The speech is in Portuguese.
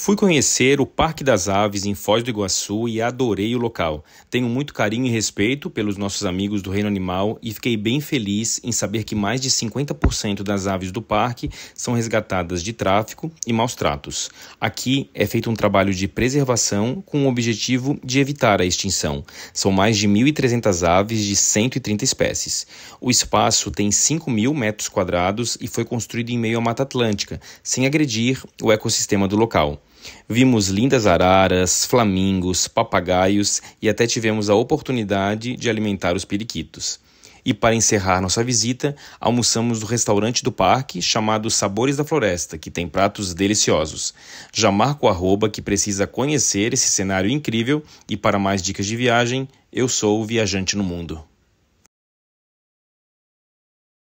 Fui conhecer o Parque das Aves em Foz do Iguaçu e adorei o local. Tenho muito carinho e respeito pelos nossos amigos do reino animal e fiquei bem feliz em saber que mais de 50% das aves do parque são resgatadas de tráfico e maus tratos. Aqui é feito um trabalho de preservação com o objetivo de evitar a extinção. São mais de 1.300 aves de 130 espécies. O espaço tem 5 mil metros quadrados e foi construído em meio à Mata Atlântica, sem agredir o ecossistema do local. Vimos lindas araras, flamingos, papagaios e até tivemos a oportunidade de alimentar os periquitos. E para encerrar nossa visita, almoçamos no restaurante do parque chamado Sabores da Floresta, que tem pratos deliciosos. Já marco arroba que precisa conhecer esse cenário incrível e para mais dicas de viagem, eu sou o Viajante no Mundo.